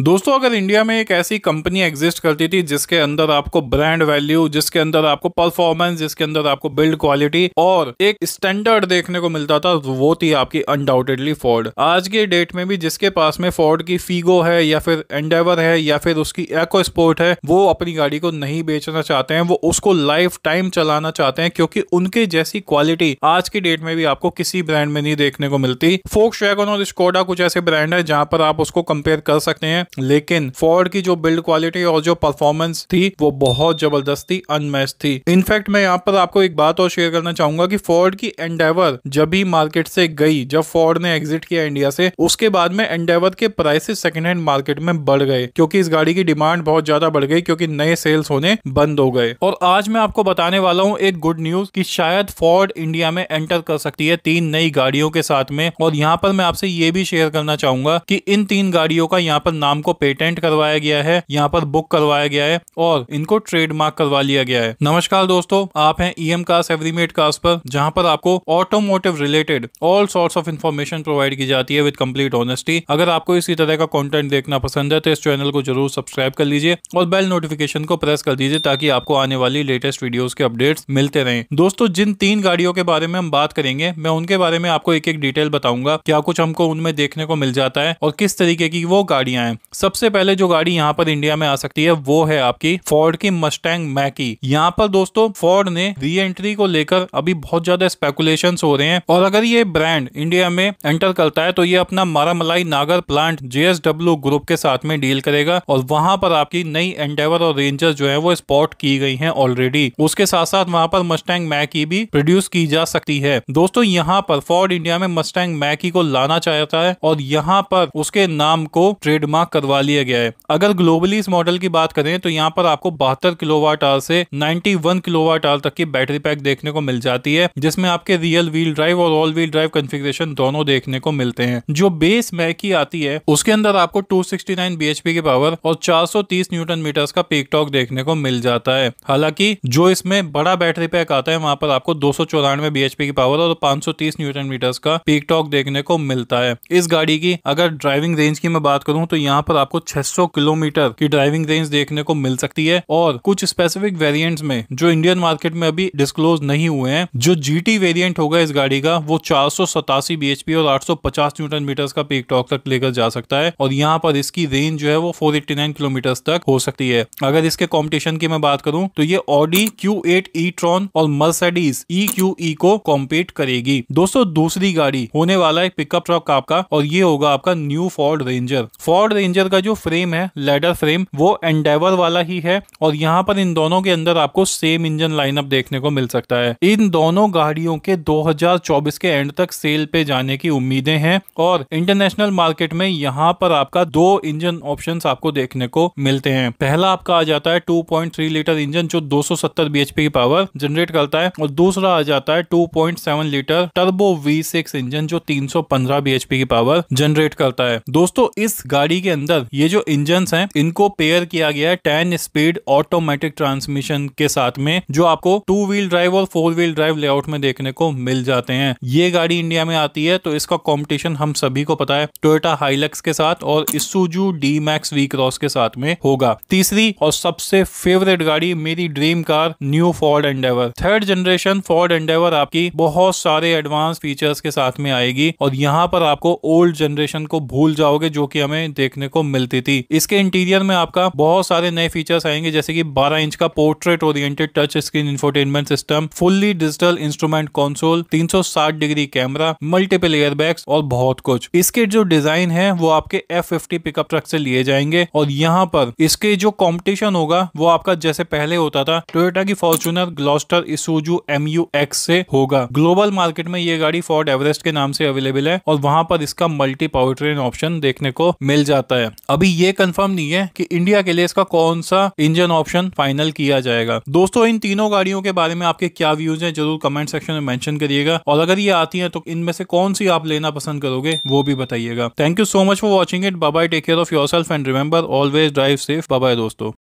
दोस्तों अगर इंडिया में एक ऐसी कंपनी एग्जिस्ट करती थी जिसके अंदर आपको ब्रांड वैल्यू जिसके अंदर आपको परफॉर्मेंस जिसके अंदर आपको बिल्ड क्वालिटी और एक स्टैंडर्ड देखने को मिलता था वो थी आपकी अनडाउटेडली फोर्ड आज के डेट में भी जिसके पास में फोर्ड की फीगो है या फिर एंडेवर है या फिर उसकी एको स्पोर्ट है वो अपनी गाड़ी को नहीं बेचना चाहते हैं वो उसको लाइफ टाइम चलाना चाहते हैं क्योंकि उनके जैसी क्वालिटी आज की डेट में भी आपको किसी ब्रांड में नहीं देखने को मिलती फोक्स वैगन और स्कोडा कुछ ऐसे ब्रांड है जहां पर आप उसको कंपेयर कर सकते हैं लेकिन फोर्ड की जो बिल्ड क्वालिटी और जो परफॉर्मेंस थी वो बहुत जबरदस्त थी अनमैच थी इनफैक्ट मैं यहाँ पर आपको एक बात और शेयर करना चाहूंगा कि फोर्ड की एंडेवर जब भी मार्केट से गई जब फोर्ड ने एग्जिट किया इंडिया से उसके बाद में एंडेवर के प्राइसेस सेकेंड हैंड मार्केट में बढ़ गए क्योंकि इस गाड़ी की डिमांड बहुत ज्यादा बढ़ गई क्योंकि नए सेल्स होने बंद हो गए और आज मैं आपको बताने वाला हूँ एक गुड न्यूज कि शायद फोर्ड इंडिया में एंटर कर सकती है तीन नई गाड़ियों के साथ में और यहाँ पर मैं आपसे ये भी शेयर करना चाहूंगा कि इन तीन गाड़ियों का यहाँ पर नाम नाम को पेटेंट करवाया गया है यहाँ पर बुक करवाया गया है और इनको ट्रेडमार्क करवा लिया गया है नमस्कार दोस्तों आप हैं ई एम कास्ट एवरीमेट कास्ट पर जहाँ पर आपको automotive related all sorts of information provide की जाती है विद कम्प्लीट ऑनेस्टी अगर आपको इसी तरह का कॉन्टेंट देखना पसंद है तो इस चैनल को जरूर सब्सक्राइब कर लीजिए और बेल नोटिफिकेशन को प्रेस कर दीजिए ताकि आपको आने वाली लेटेस्ट वीडियोज के अपडेट्स मिलते रहे दोस्तों जिन तीन गाड़ियों के बारे में हम बात करेंगे मैं उनके बारे में आपको एक एक डिटेल बताऊंगा क्या कुछ हमको उनमें देखने को मिल जाता है और किस तरीके की वो गाड़ियां हैं सबसे पहले जो गाड़ी यहाँ पर इंडिया में आ सकती है वो है आपकी फोर्ड की मस्टैंग मैकी यहाँ पर दोस्तों फोर्ड ने री एंट्री को लेकर अभी बहुत ज्यादा स्पेकुलेशन हो रहे हैं और अगर ये ब्रांड इंडिया में एंटर करता है तो ये अपना मारामलाई नागर प्लांट जेएसडब्ल्यू ग्रुप के साथ में डील करेगा और वहां पर आपकी नई एंडेवर और रेंजर जो है वो स्पॉट की गई है ऑलरेडी उसके साथ साथ वहां पर मस्टैंग मैकी भी प्रोड्यूस की जा सकती है दोस्तों यहाँ पर फोर्ड इंडिया में मस्टैंग मैकी को लाना चाहता है और यहाँ पर उसके नाम को ट्रेडमार्क कर करवा लिया गया है अगर ग्लोबली इस मॉडल की बात करें तो यहाँ पर आपको बहत्तर किलोवाट आर से किलो वाट आर तक की बैटरी पैक देखने को मिल जाती है जिसमें आपके रियल व्हील ड्राइव और ऑल व्हील ड्राइव कन्फिग्रेशन दोनों देखने को मिलते हैं जो बेस मैक ही आती है उसके अंदर आपको टू सिक्सटी की पावर और चार न्यूटन मीटर्स का पीक टॉक देखने को मिल जाता है हालांकि जो इसमें बड़ा बैटरी पैक आता है वहां पर आपको दो सौ bhp की पावर और 530 न्यूटन मीटर्स का पीक टॉक देखने को मिलता है इस गाड़ी की अगर ड्राइविंग रेंज की मैं बात करूं तो यहाँ पर पर आपको 600 किलोमीटर की ड्राइविंग रेंज देखने को मिल सकती है और कुछ स्पेसिफिक वेरिएंट्स में जो इंडियन मार्केट में अभी डिस्क्लोज नहीं हुए हैं जो जीटी वेरिएंट होगा इस गाड़ी का वो चार बीएचपी और 850 न्यूटन मीटर का पीक टॉक तक लेकर जा सकता है और यहाँ पर इसकी रेंज जो है वो 489 किलोमीटर तक हो सकती है अगर इसके कॉम्पिटिशन की मैं बात करूँ तो ये Audi Q eight e tron और मर्सडीज ई क्यू ई को कॉम्पीट करेगी दोस्तों दूसरी गाड़ी होने वाला है पिकअप ट्रक आपका और ये होगा आपका new Ford Ranger Ford Ranger Ranger का जो फ्रेम है लेडर फ्रेम वो एंडेवर वाला ही है और यहाँ पर इन दोनों के अंदर आपको सेम इंजन लाइनअप देखने को मिल सकता है इन दोनों गाड़ियों के 2024 के एंड तक सेल पे जाने की उम्मीदें हैं और इंटरनेशनल मार्केट में यहाँ पर आपका दो इंजन ऑप्शन आपको देखने को मिलते हैं पहला आपका आ जाता है टू लीटर इंजन जो दो सौ की पावर जनरेट करता है और दूसरा आ जाता है two litre turbo V engine जो तीन सौ की पावर जनरेट करता है दोस्तों इस गाड़ी के अंदर अंदर ये जो इंजन है इनको पेयर किया गया है टेन स्पीड ऑटोमेटिक ट्रांसमिशन के साथ में जो आपको टू व्हील ड्राइव और फोर व्हील ड्राइव लेआउट में देखने को मिल जाते हैं ये गाड़ी इंडिया में आती है तो इसका कॉम्पिटिशन हम सभी को पता है टोयटा हाइलक्स के साथ और Isuzu D Max V Cross के साथ में होगा तीसरी और सबसे फेवरेट गाड़ी मेरी dream car new Ford Endeavour third generation Ford Endeavour आपकी बहुत सारे एडवांस फीचर्स के साथ में आएगी और यहाँ पर आपको ओल्ड जनरेशन को भूल जाओगे जो कि हमें देखने को मिलती थी इसके इंटीरियर में आपका बहुत सारे नए फीचर्स आएंगे जैसे कि 12 इंच का portrait oriented touch screen infotainment system fully digital instrument console 360 degree camera multiple airbags और बहुत कुछ इसके जो डिजाइन है वो आपके एफ पिकअप ट्रक से लिए जाएंगे और यहाँ पर इसके जो कॉम्पिटिशन होगा वो आपका जैसे पहले होता था टोयोटा की फॉर्चुनर ग्लोस्टर इसोजू एम से होगा ग्लोबल मार्केट में ये गाड़ी फोर्ड एवरेस्ट के नाम से अवेलेबल है और वहां पर इसका मल्टी पावर ट्रेन ऑप्शन देखने को मिल जाता है है अभी ये कंफर्म नहीं है कि इंडिया के लिए इसका कौन सा इंजन ऑप्शन फाइनल किया जाएगा दोस्तों इन तीनों गाड़ियों के बारे में आपके क्या व्यूज हैं जरूर कमेंट सेक्शन में मेंशन करिएगा और अगर ये आती हैं तो इनमें से कौन सी आप लेना पसंद करोगे वो भी बताइएगा thank you so much for watching it bye take care of your self and remember always drive safe bye दोस्तों